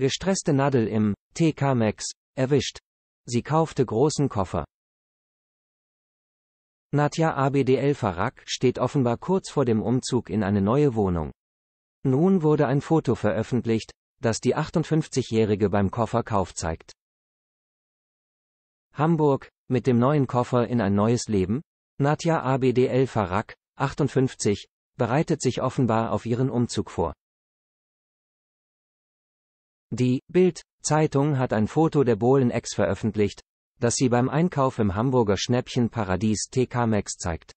Gestresste Nadel im TK Max erwischt. Sie kaufte großen Koffer. Nadja Abdel Farak steht offenbar kurz vor dem Umzug in eine neue Wohnung. Nun wurde ein Foto veröffentlicht, das die 58-Jährige beim Kofferkauf zeigt. Hamburg, mit dem neuen Koffer in ein neues Leben? Nadja Abdel Farak, 58, bereitet sich offenbar auf ihren Umzug vor. Die Bild Zeitung hat ein Foto der Bohlen-Ex veröffentlicht, das sie beim Einkauf im Hamburger Schnäppchenparadies TK Max zeigt.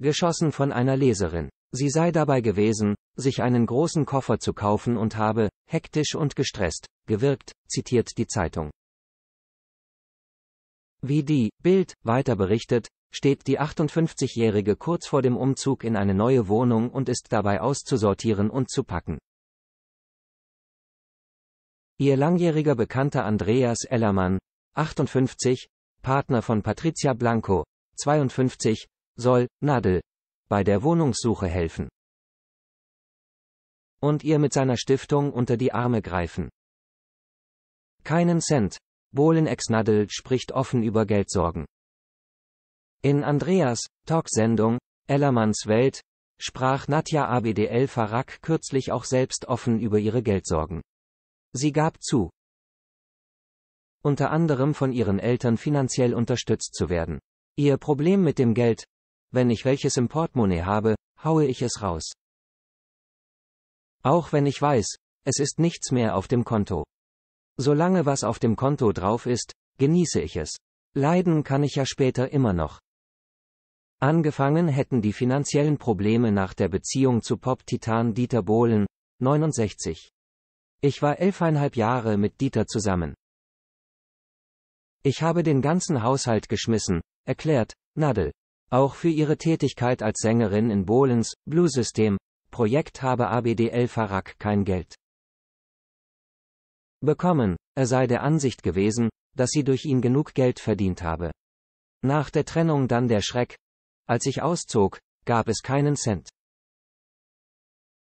Geschossen von einer Leserin. Sie sei dabei gewesen, sich einen großen Koffer zu kaufen und habe, hektisch und gestresst, gewirkt, zitiert die Zeitung. Wie die Bild weiter berichtet, steht die 58-Jährige kurz vor dem Umzug in eine neue Wohnung und ist dabei auszusortieren und zu packen. Ihr langjähriger Bekannter Andreas Ellermann, 58, Partner von Patricia Blanco, 52, soll, Nadel, bei der Wohnungssuche helfen. Und ihr mit seiner Stiftung unter die Arme greifen. Keinen Cent. Bohlen ex Nadel spricht offen über Geldsorgen. In Andreas, Talksendung, Ellermanns Welt, sprach Nadja ABDL Farak kürzlich auch selbst offen über ihre Geldsorgen. Sie gab zu. Unter anderem von ihren Eltern finanziell unterstützt zu werden. Ihr Problem mit dem Geld. Wenn ich welches im Portemonnaie habe, haue ich es raus. Auch wenn ich weiß, es ist nichts mehr auf dem Konto. Solange was auf dem Konto drauf ist, genieße ich es. Leiden kann ich ja später immer noch. Angefangen hätten die finanziellen Probleme nach der Beziehung zu Pop-Titan Dieter Bohlen, 69. Ich war elfeinhalb Jahre mit Dieter zusammen. Ich habe den ganzen Haushalt geschmissen, erklärt Nadel. Auch für ihre Tätigkeit als Sängerin in Bolens Blue System Projekt habe ABDL Farak kein Geld bekommen, er sei der Ansicht gewesen, dass sie durch ihn genug Geld verdient habe. Nach der Trennung dann der Schreck. Als ich auszog, gab es keinen Cent.